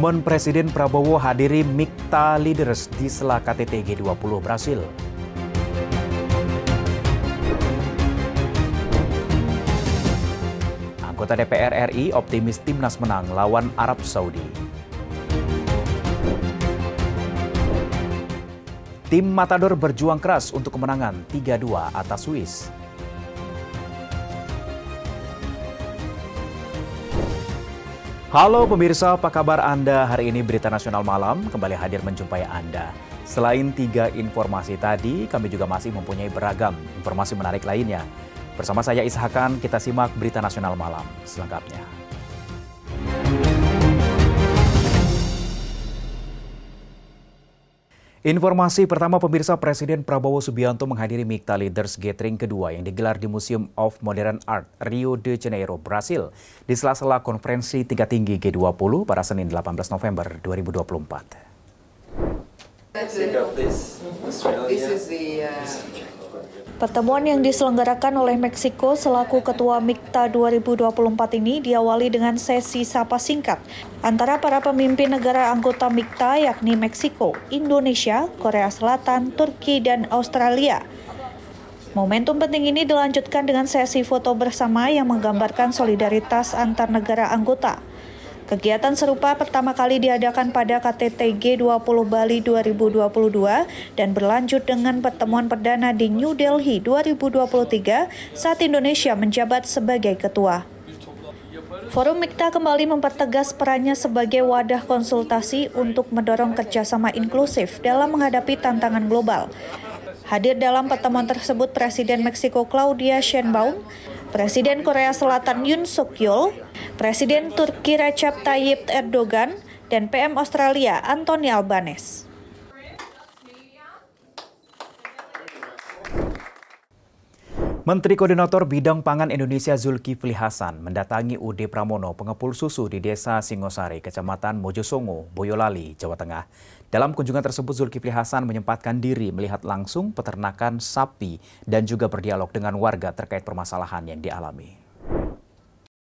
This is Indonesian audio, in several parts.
Momen Presiden Prabowo hadiri Mikta Leaders di Sela KTT G20 Brasil. Anggota DPR RI optimis timnas menang lawan Arab Saudi. Tim Matador berjuang keras untuk kemenangan 3-2 atas Swiss. Halo pemirsa, apa kabar Anda? Hari ini Berita Nasional Malam kembali hadir menjumpai Anda. Selain tiga informasi tadi, kami juga masih mempunyai beragam informasi menarik lainnya. Bersama saya Ishakan, kita simak Berita Nasional Malam selengkapnya. Informasi pertama pemirsa Presiden Prabowo Subianto menghadiri Mikta Leaders Gathering kedua yang digelar di Museum of Modern Art Rio de Janeiro, Brasil di sela-sela konferensi tingkat tinggi G20 pada Senin 18 November 2024. Pertemuan yang diselenggarakan oleh Meksiko selaku Ketua MIKTA 2024 ini diawali dengan sesi sapa singkat antara para pemimpin negara anggota MIKTA yakni Meksiko, Indonesia, Korea Selatan, Turki, dan Australia. Momentum penting ini dilanjutkan dengan sesi foto bersama yang menggambarkan solidaritas antar negara anggota. Kegiatan serupa pertama kali diadakan pada KTT G20 Bali 2022 dan berlanjut dengan pertemuan perdana di New Delhi 2023 saat Indonesia menjabat sebagai ketua. Forum Mikta kembali mempertegas perannya sebagai wadah konsultasi untuk mendorong kerjasama inklusif dalam menghadapi tantangan global. Hadir dalam pertemuan tersebut Presiden Meksiko Claudia Sheinbaum, Presiden Korea Selatan Yoon Suk Yeol, Presiden Turki Recep Tayyip Erdogan, dan PM Australia Anthony Albanese. Menteri Koordinator Bidang Pangan Indonesia Zulkifli Hasan mendatangi UD Pramono pengepul susu di Desa Singosari, Kecamatan Mojosongo, Boyolali, Jawa Tengah. Dalam kunjungan tersebut, Zulkifli Hasan menyempatkan diri melihat langsung peternakan sapi dan juga berdialog dengan warga terkait permasalahan yang dialami.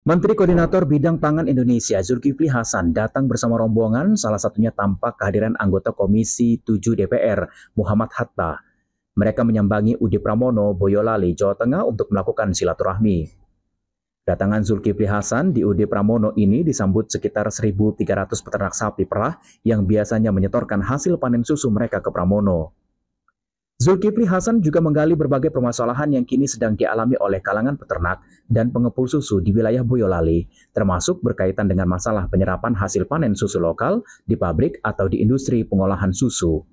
Menteri Koordinator Bidang Pangan Indonesia Zulkifli Hasan datang bersama rombongan, salah satunya tampak kehadiran anggota Komisi 7 DPR, Muhammad Hatta. Mereka menyambangi Udi Pramono, Boyolali, Jawa Tengah untuk melakukan silaturahmi. Datangan Zulkifli Hasan di UD Pramono ini disambut sekitar 1.300 peternak sapi perah yang biasanya menyetorkan hasil panen susu mereka ke Pramono. Zulkifli Hasan juga menggali berbagai permasalahan yang kini sedang dialami oleh kalangan peternak dan pengepul susu di wilayah Boyolali, termasuk berkaitan dengan masalah penyerapan hasil panen susu lokal di pabrik atau di industri pengolahan susu.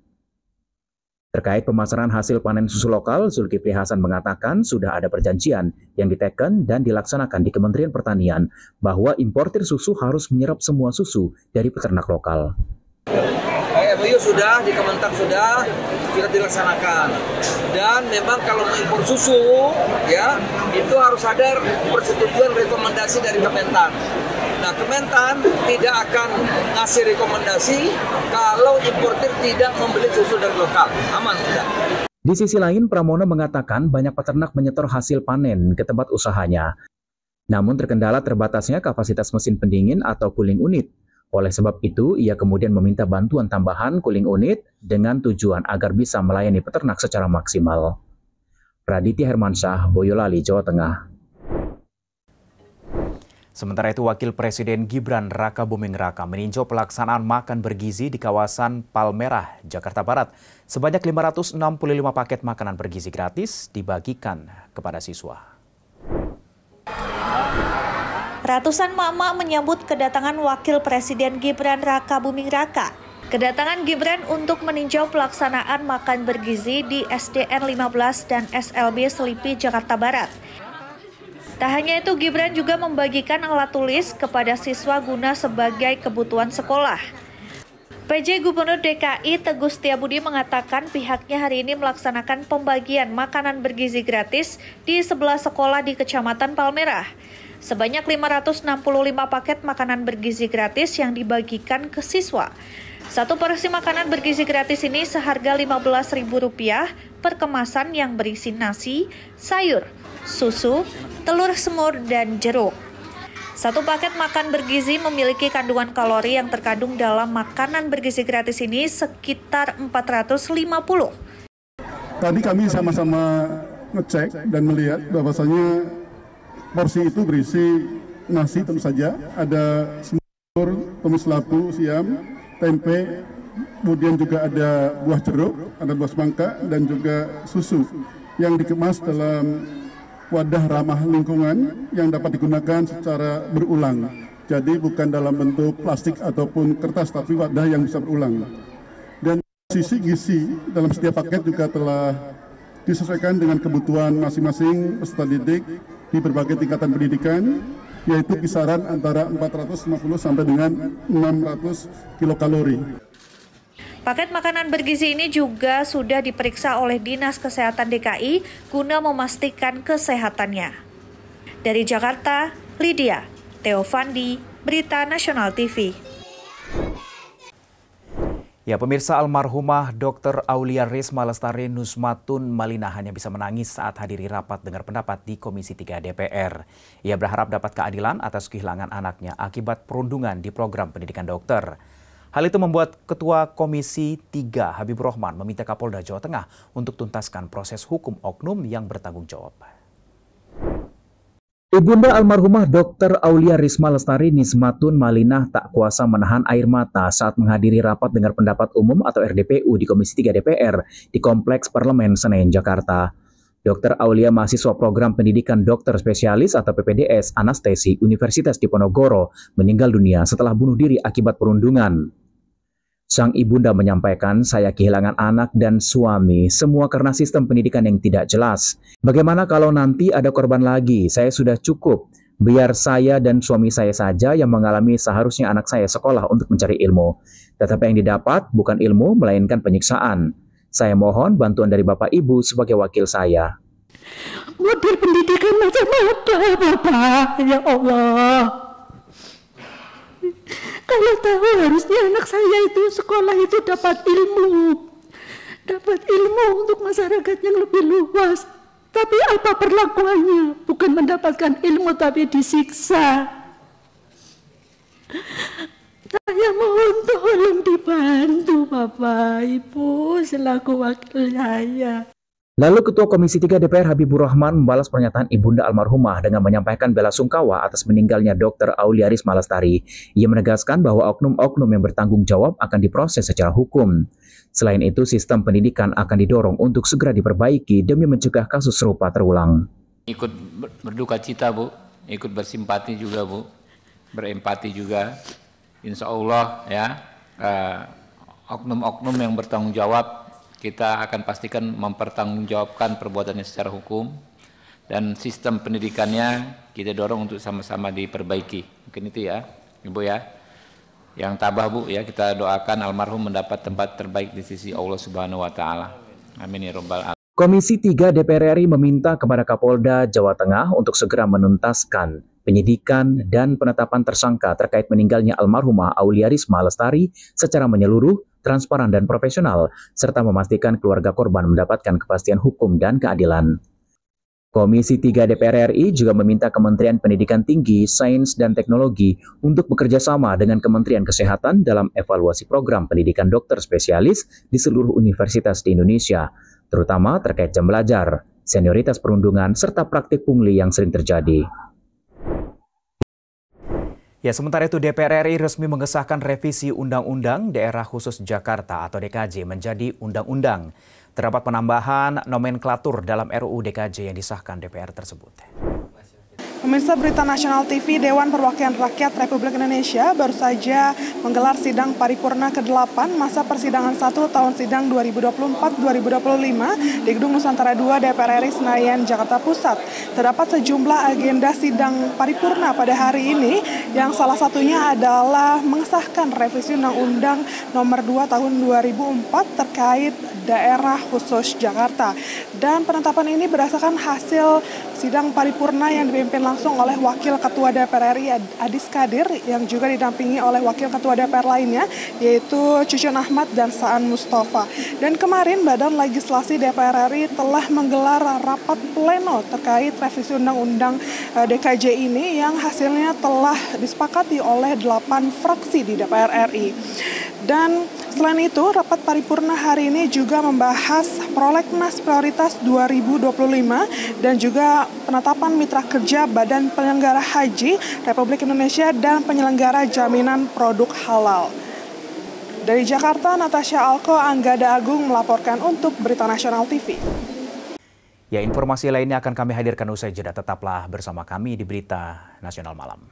Terkait pemasaran hasil panen susu lokal, Zulkifli Hasan mengatakan sudah ada perjanjian yang diteken dan dilaksanakan di Kementerian Pertanian bahwa importir susu harus menyerap semua susu dari peternak lokal. MOU sudah di Kementerian sudah sudah dilaksanakan dan memang kalau mengimpor susu ya itu harus ada persetujuan rekomendasi dari Kementan Nah, Kementan tidak akan ngasih rekomendasi kalau importir tidak membeli susu dari lokal. Aman tidak? Di sisi lain, Pramono mengatakan banyak peternak menyetor hasil panen ke tempat usahanya. Namun terkendala terbatasnya kapasitas mesin pendingin atau cooling unit. Oleh sebab itu, ia kemudian meminta bantuan tambahan cooling unit dengan tujuan agar bisa melayani peternak secara maksimal. Raditya Hermansyah, Boyolali, Jawa Tengah. Sementara itu, Wakil Presiden Gibran Raka Buming Raka meninjau pelaksanaan makan bergizi di kawasan Palmerah, Jakarta Barat. Sebanyak 565 paket makanan bergizi gratis dibagikan kepada siswa. Ratusan mama menyambut kedatangan Wakil Presiden Gibran Raka Buming Raka. Kedatangan Gibran untuk meninjau pelaksanaan makan bergizi di SDN 15 dan SLB Selipi, Jakarta Barat. Tak hanya itu, Gibran juga membagikan alat tulis kepada siswa guna sebagai kebutuhan sekolah. PJ Gubernur DKI Teguh Setiabudi mengatakan pihaknya hari ini melaksanakan pembagian makanan bergizi gratis di sebelah sekolah di Kecamatan Palmerah. Sebanyak 565 paket makanan bergizi gratis yang dibagikan ke siswa. Satu porsi makanan bergizi gratis ini seharga Rp15.000 perkemasan yang berisi nasi, sayur, susu, telur semur, dan jeruk. Satu paket makan bergizi memiliki kandungan kalori yang terkandung dalam makanan bergizi gratis ini sekitar 450. Tadi kami sama-sama ngecek dan melihat bahwasanya porsi itu berisi nasi tentu saja, ada semur, tumis labu, siam, tempe, kemudian juga ada buah jeruk, ada buah semangka, dan juga susu yang dikemas dalam wadah ramah lingkungan yang dapat digunakan secara berulang. Jadi bukan dalam bentuk plastik ataupun kertas, tapi wadah yang bisa berulang. Dan sisi gizi dalam setiap paket juga telah disesuaikan dengan kebutuhan masing-masing peserta didik di berbagai tingkatan pendidikan, yaitu kisaran antara 450 sampai dengan 600 kilokalori. Paket makanan bergizi ini juga sudah diperiksa oleh Dinas Kesehatan DKI guna memastikan kesehatannya. Dari Jakarta, Lydia, Teofandi, Berita Nasional TV. Ya, pemirsa almarhumah Dr. Aulia Risma Lestari Nusmatun Malina hanya bisa menangis saat hadiri rapat dengar pendapat di Komisi 3 DPR. Ia berharap dapat keadilan atas kehilangan anaknya akibat perundungan di program pendidikan dokter. Hal itu membuat Ketua Komisi 3 Habibur Rahman meminta Kapolda Jawa Tengah untuk tuntaskan proses hukum oknum yang bertanggung jawab. Ibunda almarhumah Dr. Aulia Risma Lestari Nismatun Malinah tak kuasa menahan air mata saat menghadiri rapat dengar pendapat umum atau RDPU di Komisi 3 DPR di Kompleks Parlemen Senayan, Jakarta. Dr. Aulia mahasiswa program pendidikan dokter spesialis atau PPDS anestesi Universitas Diponegoro meninggal dunia setelah bunuh diri akibat perundungan. Sang ibunda menyampaikan, saya kehilangan anak dan suami, semua karena sistem pendidikan yang tidak jelas. Bagaimana kalau nanti ada korban lagi? Saya sudah cukup. Biar saya dan suami saya saja yang mengalami seharusnya anak saya sekolah untuk mencari ilmu. Tetapi yang didapat bukan ilmu, melainkan penyiksaan. Saya mohon bantuan dari Bapak Ibu sebagai wakil saya. Model pendidikan macam apa, Bapak? Ya Allah. Kalau tahu harusnya anak saya itu sekolah itu dapat ilmu. Dapat ilmu untuk masyarakat yang lebih luas. Tapi apa perlakuannya? Bukan mendapatkan ilmu tapi disiksa. Saya mohon tolong dibantu Bapak Ibu selaku wakil saya. Lalu Ketua Komisi 3 DPR Habibur Rahman membalas pernyataan Ibunda almarhumah dengan menyampaikan bela sungkawa atas meninggalnya Dr. Aulia Risma Malastari. Ia menegaskan bahwa oknum-oknum yang bertanggung jawab akan diproses secara hukum. Selain itu, sistem pendidikan akan didorong untuk segera diperbaiki demi mencegah kasus serupa terulang. Ikut berduka cita, Bu. Ikut bersimpati juga, Bu. Berempati juga. Insya Allah, ya, eh, oknum-oknum eh, oknum -oknum yang bertanggung jawab kita akan pastikan mempertanggungjawabkan perbuatannya secara hukum dan sistem pendidikannya kita dorong untuk sama-sama diperbaiki. Mungkin itu ya, Ibu ya. Yang tabah Bu ya, kita doakan almarhum mendapat tempat terbaik di sisi Allah Subhanahu wa taala. Amin ya rabbal alamin. Komisi 3 DPR RI meminta kepada Kapolda Jawa Tengah untuk segera menuntaskan penyidikan dan penetapan tersangka terkait meninggalnya almarhumah Aulia Risma Lestari secara menyeluruh transparan dan profesional, serta memastikan keluarga korban mendapatkan kepastian hukum dan keadilan. Komisi 3 DPR RI juga meminta Kementerian Pendidikan Tinggi, Sains, dan Teknologi untuk bekerja sama dengan Kementerian Kesehatan dalam evaluasi program pendidikan dokter spesialis di seluruh universitas di Indonesia, terutama terkait jam belajar, senioritas perundungan, serta praktik pungli yang sering terjadi. Ya, sementara itu DPR RI resmi mengesahkan revisi Undang-Undang Daerah Khusus Jakarta atau DKJ menjadi Undang-Undang. Terdapat penambahan nomenklatur dalam RUU DKJ yang disahkan DPR tersebut. Pemirsa Berita Nasional TV Dewan Perwakilan Rakyat Republik Indonesia baru saja menggelar sidang paripurna ke-8 masa persidangan 1 tahun sidang 2024-2025 di Gedung Nusantara 2 DPR RI Senayan, Jakarta Pusat. Terdapat sejumlah agenda sidang paripurna pada hari ini yang salah satunya adalah mengesahkan revisi Undang-Undang Nomor 2 Tahun 2004 terkait daerah khusus Jakarta. Dan penetapan ini berdasarkan hasil sidang paripurna yang dipimpin langsung langsung oleh Wakil Ketua DPR RI Adis Kadir yang juga didampingi oleh Wakil Ketua DPR lainnya yaitu Cucun Ahmad dan Saan Mustafa. Dan kemarin Badan Legislasi DPR RI telah menggelar rapat pleno terkait revisi Undang-Undang eh, DKJ ini yang hasilnya telah disepakati oleh 8 fraksi di DPR RI. Dan Selain itu, rapat paripurna hari ini juga membahas prolegnas prioritas 2025 dan juga penetapan mitra kerja Badan Penyelenggara Haji Republik Indonesia dan penyelenggara jaminan produk halal. Dari Jakarta, Natasha Alko, Anggada Agung melaporkan untuk Berita Nasional TV. Ya, informasi lainnya akan kami hadirkan usai jeda. Tetaplah bersama kami di Berita Nasional Malam.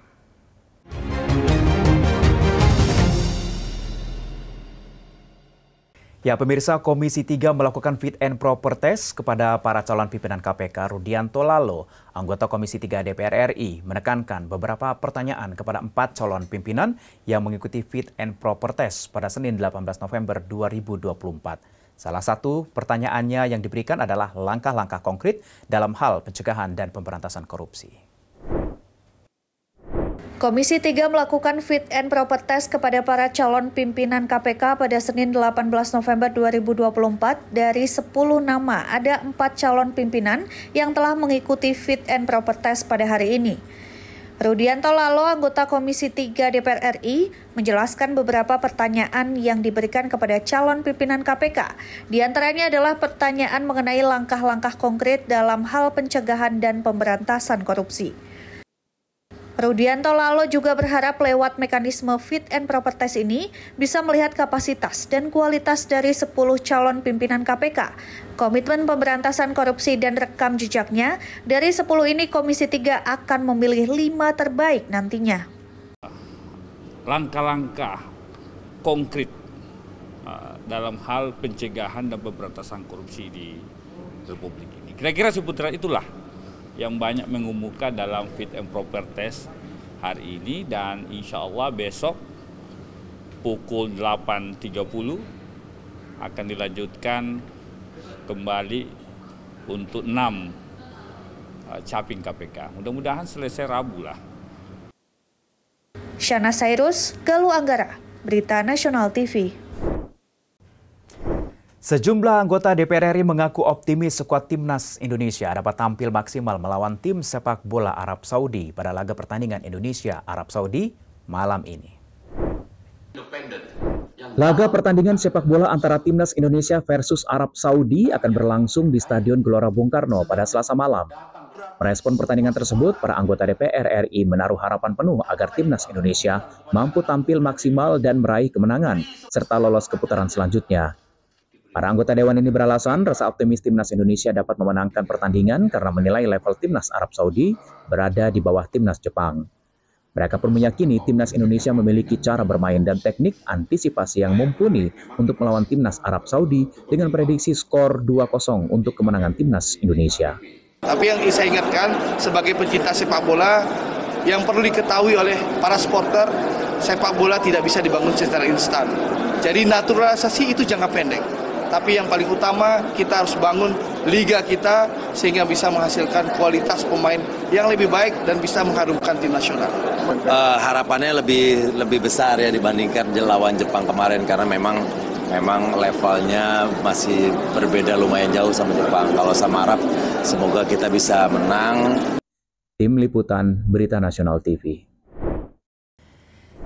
Ya, pemirsa Komisi 3 melakukan fit and proper test kepada para calon pimpinan KPK Rudianto Lalo, anggota Komisi 3 DPR RI, menekankan beberapa pertanyaan kepada empat calon pimpinan yang mengikuti fit and proper test pada Senin 18 November 2024. Salah satu pertanyaannya yang diberikan adalah langkah-langkah konkret dalam hal pencegahan dan pemberantasan korupsi. Komisi 3 melakukan fit and proper test kepada para calon pimpinan KPK pada Senin 18 November 2024. Dari 10 nama, ada 4 calon pimpinan yang telah mengikuti fit and proper test pada hari ini. Rudianto Lalo, anggota Komisi 3 DPR RI, menjelaskan beberapa pertanyaan yang diberikan kepada calon pimpinan KPK. Di antaranya adalah pertanyaan mengenai langkah-langkah konkret dalam hal pencegahan dan pemberantasan korupsi. Rudianto Lalo juga berharap lewat mekanisme fit and proper test ini bisa melihat kapasitas dan kualitas dari 10 calon pimpinan KPK. Komitmen pemberantasan korupsi dan rekam jejaknya, dari 10 ini Komisi 3 akan memilih 5 terbaik nantinya. Langkah-langkah konkret eh, dalam hal pencegahan dan pemberantasan korupsi di Republik ini. Kira-kira seputar itulah yang banyak mengumumkan dalam fit and proper test hari ini dan insya Allah besok pukul 8.30 akan dilanjutkan kembali untuk 6 uh, caping KPK. Mudah-mudahan selesai Rabu lah. Syana Sairus, Galu Anggara, Berita Nasional TV. Sejumlah anggota DPR RI mengaku optimis skuad timnas Indonesia dapat tampil maksimal melawan tim sepak bola Arab Saudi pada laga pertandingan Indonesia Arab Saudi malam ini. Laga pertandingan sepak bola antara timnas Indonesia versus Arab Saudi akan berlangsung di Stadion Gelora Bung Karno pada Selasa malam. Merespon pertandingan tersebut, para anggota DPR RI menaruh harapan penuh agar timnas Indonesia mampu tampil maksimal dan meraih kemenangan serta lolos ke putaran selanjutnya. Para anggota dewan ini beralasan rasa optimis timnas Indonesia dapat memenangkan pertandingan karena menilai level timnas Arab Saudi berada di bawah timnas Jepang. Mereka pun meyakini timnas Indonesia memiliki cara bermain dan teknik antisipasi yang mumpuni untuk melawan timnas Arab Saudi dengan prediksi skor 2-0 untuk kemenangan timnas Indonesia. Tapi yang saya ingatkan sebagai pencinta sepak bola yang perlu diketahui oleh para supporter sepak bola tidak bisa dibangun secara instan. Jadi naturalisasi itu jangka pendek. Tapi yang paling utama kita harus bangun liga kita sehingga bisa menghasilkan kualitas pemain yang lebih baik dan bisa mengharumkan tim nasional. Uh, harapannya lebih lebih besar ya dibandingkan lawan Jepang kemarin karena memang memang levelnya masih berbeda lumayan jauh sama Jepang. Kalau sama Arab, semoga kita bisa menang. Tim Liputan Berita Nasional TV.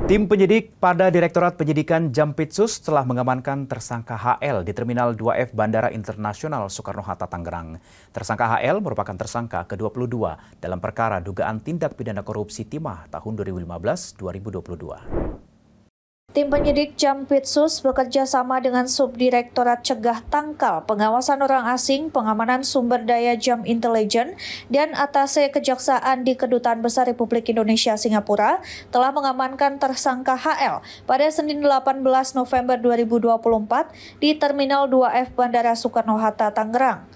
Tim penyidik pada Direktorat Penyidikan Jampitsus telah mengamankan tersangka HL di Terminal 2F Bandara Internasional Soekarno-Hatta Tangerang. Tersangka HL merupakan tersangka ke-22 dalam perkara dugaan tindak pidana korupsi timah tahun 2015-2022. Tim penyidik Jampitsus bekerja sama dengan Subdirektorat Cegah Tangkal, Pengawasan Orang Asing, Pengamanan Sumber Daya Jam Intelijen, dan atase Kejaksaan di Kedutaan Besar Republik Indonesia Singapura telah mengamankan tersangka HL pada Senin 18 November 2024 di Terminal 2F Bandara Soekarno-Hatta, Tangerang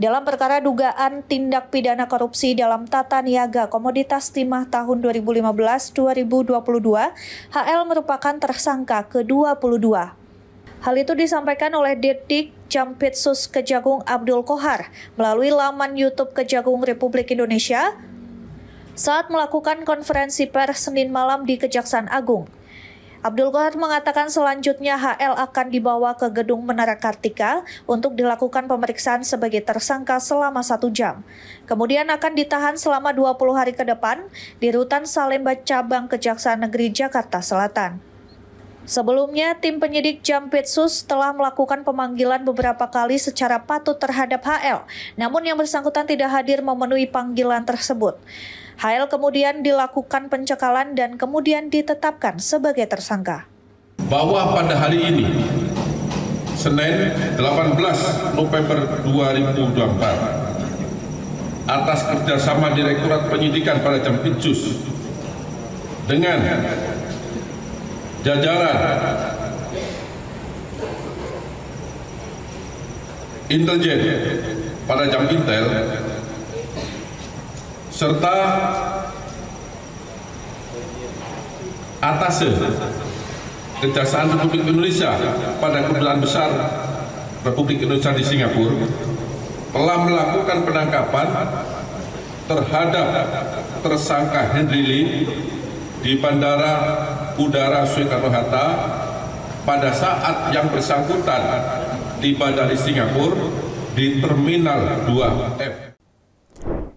dalam perkara dugaan tindak pidana korupsi dalam tata niaga komoditas timah tahun 2015-2022, HL merupakan tersangka ke-22. Hal itu disampaikan oleh Detik Jampitsus Kejagung Abdul Kohar melalui laman YouTube Kejagung Republik Indonesia saat melakukan konferensi pers Senin malam di Kejaksaan Agung. Abdul Qahar mengatakan selanjutnya HL akan dibawa ke gedung Menara Kartika untuk dilakukan pemeriksaan sebagai tersangka selama satu jam. Kemudian akan ditahan selama 20 hari ke depan di Rutan Salemba Cabang Kejaksaan Negeri Jakarta Selatan. Sebelumnya, tim penyidik Jampitsus telah melakukan pemanggilan beberapa kali secara patut terhadap HL, namun yang bersangkutan tidak hadir memenuhi panggilan tersebut. HL kemudian dilakukan pencekalan dan kemudian ditetapkan sebagai tersangka. Bahwa pada hari ini, Senin 18 November 2024, atas kerjasama Direktorat Penyidikan pada Jampitsus dengan jajaran intelijen pada jam intel serta atase Kejaksaan Republik Indonesia pada kebetulan Besar Republik Indonesia di Singapura telah melakukan penangkapan terhadap tersangka Henry Lee di Bandara Udara Soekarno-Hatta pada saat yang bersangkutan tiba dari Singapura di Terminal 2F.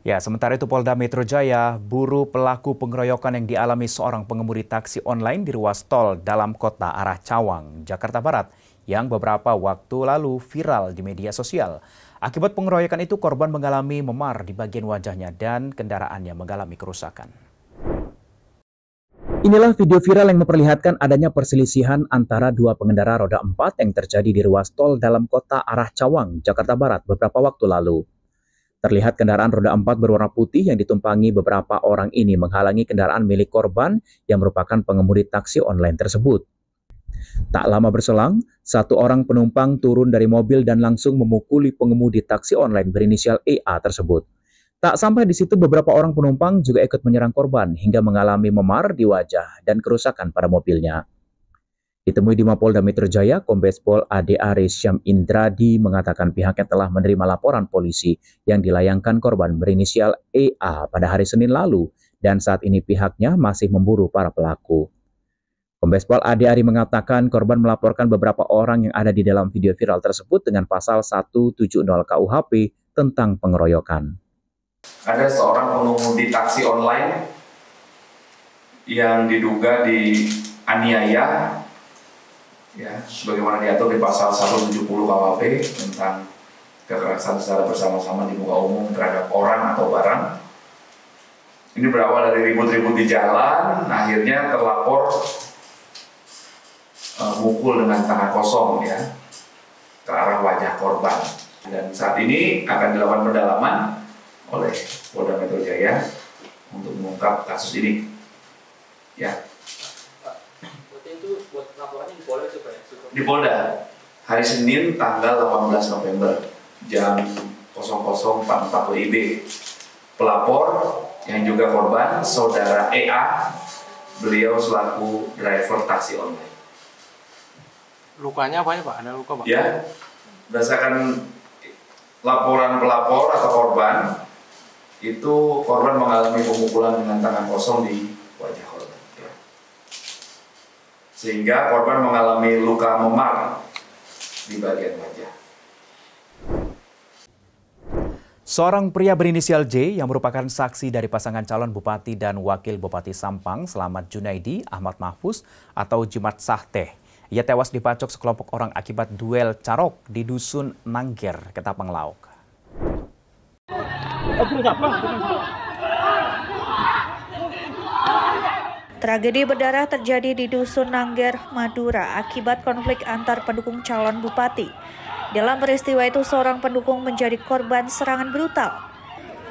Ya, sementara itu Polda Metro Jaya buru pelaku pengeroyokan yang dialami seorang pengemudi taksi online di ruas tol dalam kota arah Cawang, Jakarta Barat yang beberapa waktu lalu viral di media sosial. Akibat pengeroyokan itu korban mengalami memar di bagian wajahnya dan kendaraannya mengalami kerusakan. Inilah video viral yang memperlihatkan adanya perselisihan antara dua pengendara roda empat yang terjadi di ruas tol dalam kota arah Cawang, Jakarta Barat beberapa waktu lalu. Terlihat kendaraan roda empat berwarna putih yang ditumpangi beberapa orang ini menghalangi kendaraan milik korban yang merupakan pengemudi taksi online tersebut. Tak lama berselang, satu orang penumpang turun dari mobil dan langsung memukuli pengemudi taksi online berinisial EA tersebut. Tak sampai di situ beberapa orang penumpang juga ikut menyerang korban hingga mengalami memar di wajah dan kerusakan pada mobilnya. Ditemui di Mapolda Metro Jaya, Kombes Pol Ade Aris Syam Indradi mengatakan pihaknya telah menerima laporan polisi yang dilayangkan korban berinisial EA pada hari Senin lalu dan saat ini pihaknya masih memburu para pelaku. Kombes Pol Ade Ari mengatakan korban melaporkan beberapa orang yang ada di dalam video viral tersebut dengan pasal 170 KUHP tentang pengeroyokan. Ada seorang pengemudi taksi online yang diduga dianiaya ya sebagaimana diatur di pasal 170 KUHP tentang kekerasan secara bersama-sama di muka umum terhadap orang atau barang. Ini berawal dari ribut-ribut di jalan, akhirnya terlapor e, mukul dengan tangan kosong ya ke arah wajah korban. Dan saat ini akan dilakukan pendalaman oleh Polda Metro Jaya untuk mengungkap kasus ini. Ya. ya? Di Polda hari Senin tanggal 18 November jam 00.44 WIB pelapor yang juga korban saudara EA beliau selaku driver taksi online lukanya apa ya pak ada luka pak ya berdasarkan laporan pelapor atau korban itu korban mengalami pemukulan dengan tangan kosong di wajah korban. Ya. Sehingga korban mengalami luka memar di bagian wajah. Seorang pria berinisial J yang merupakan saksi dari pasangan calon bupati dan wakil bupati Sampang Selamat Junaidi Ahmad Mahfuz atau Jimat Sahteh. Ia tewas dipacok sekelompok orang akibat duel carok di dusun Nangger, Ketapang Lauk. Tragedi berdarah terjadi di Dusun Nangger, Madura akibat konflik antar pendukung calon bupati. Dalam peristiwa itu, seorang pendukung menjadi korban serangan brutal.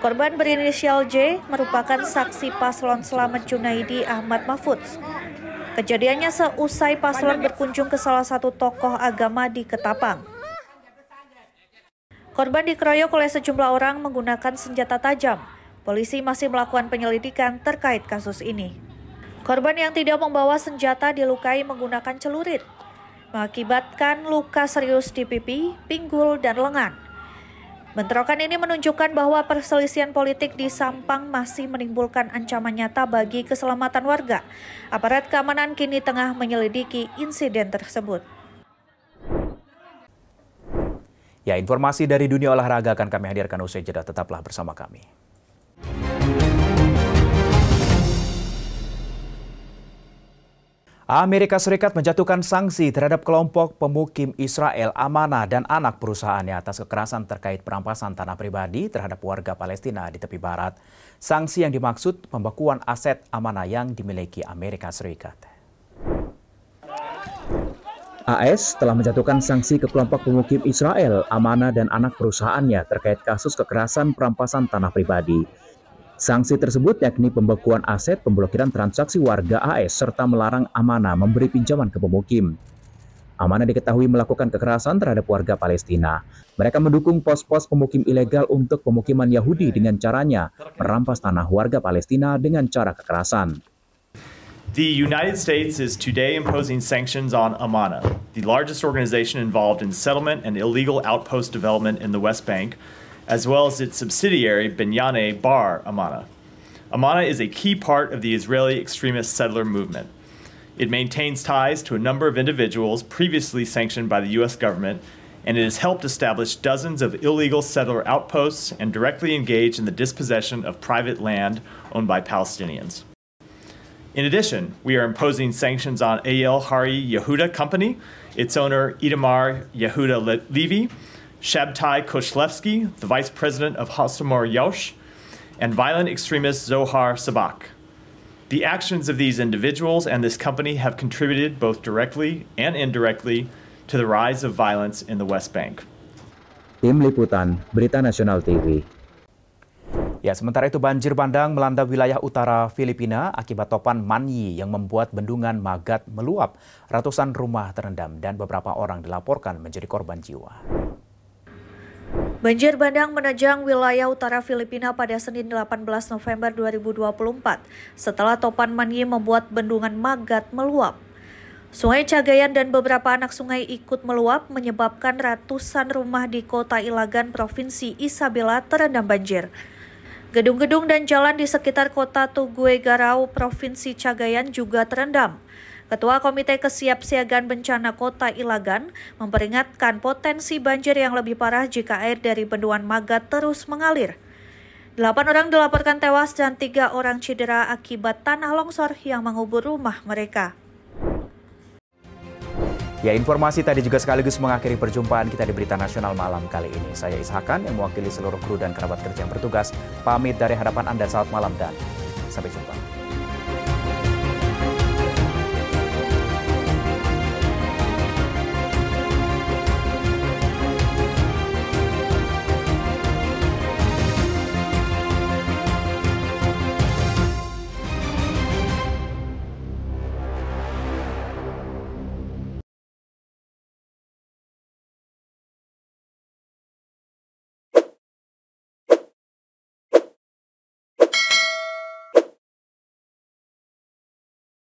Korban berinisial J merupakan saksi paslon Selamat Junaidi Ahmad Mahfudz. Kejadiannya seusai paslon berkunjung ke salah satu tokoh agama di Ketapang. Korban dikeroyok oleh sejumlah orang menggunakan senjata tajam. Polisi masih melakukan penyelidikan terkait kasus ini. Korban yang tidak membawa senjata dilukai menggunakan celurit, mengakibatkan luka serius di pipi, pinggul, dan lengan. Bentrokan ini menunjukkan bahwa perselisihan politik di Sampang masih menimbulkan ancaman nyata bagi keselamatan warga. Aparat keamanan kini tengah menyelidiki insiden tersebut. Ya, informasi dari dunia olahraga akan kami hadirkan usai jeda. Tetaplah bersama kami. Amerika Serikat menjatuhkan sanksi terhadap kelompok pemukim Israel Amana dan anak perusahaannya atas kekerasan terkait perampasan tanah pribadi terhadap warga Palestina di tepi barat. Sanksi yang dimaksud pembekuan aset Amana yang dimiliki Amerika Serikat. AS telah menjatuhkan sanksi ke kelompok pemukim Israel, Amana, dan anak perusahaannya terkait kasus kekerasan perampasan tanah pribadi. Sanksi tersebut yakni pembekuan aset, pemblokiran transaksi warga AS, serta melarang Amana memberi pinjaman ke pemukim. Amana diketahui melakukan kekerasan terhadap warga Palestina. Mereka mendukung pos-pos pemukim ilegal untuk pemukiman Yahudi dengan caranya merampas tanah warga Palestina dengan cara kekerasan. The United States is today imposing sanctions on Amana, the largest organization involved in settlement and illegal outpost development in the West Bank, as well as its subsidiary Binyane Bar Amana. Amana is a key part of the Israeli extremist settler movement. It maintains ties to a number of individuals previously sanctioned by the U.S. government, and it has helped establish dozens of illegal settler outposts and directly engaged in the dispossession of private land owned by Palestinians. In addition, we are imposing sanctions on A.L. Hari Yehuda Company, its owner Itamar Yehuda Le- Levy, Shabtai Koshlevsky, the vice president of Hostomor Yosh, and violent extremist Zohar Sabak. The actions of these individuals and this company have contributed both directly and indirectly to the rise of violence in the West Bank. Tim Liputan, Berita Nasional TV. Ya, sementara itu banjir bandang melanda wilayah utara Filipina akibat topan Manyi yang membuat bendungan Magat meluap. Ratusan rumah terendam dan beberapa orang dilaporkan menjadi korban jiwa. Banjir bandang menajang wilayah utara Filipina pada Senin 18 November 2024 setelah topan Manyi membuat bendungan Magat meluap. Sungai Cagayan dan beberapa anak sungai ikut meluap menyebabkan ratusan rumah di kota Ilagan, Provinsi Isabela terendam banjir. Gedung-gedung dan jalan di sekitar kota Tuguegarao, Provinsi Cagayan juga terendam. Ketua Komite Kesiapsiagaan Bencana Kota Ilagan memperingatkan potensi banjir yang lebih parah jika air dari bendungan Magat terus mengalir. Delapan orang dilaporkan tewas dan tiga orang cedera akibat tanah longsor yang mengubur rumah mereka. Ya informasi tadi juga sekaligus mengakhiri perjumpaan kita di Berita Nasional malam kali ini. Saya Ishakan yang mewakili seluruh kru dan kerabat kerja yang bertugas. Pamit dari hadapan Anda saat malam dan sampai jumpa.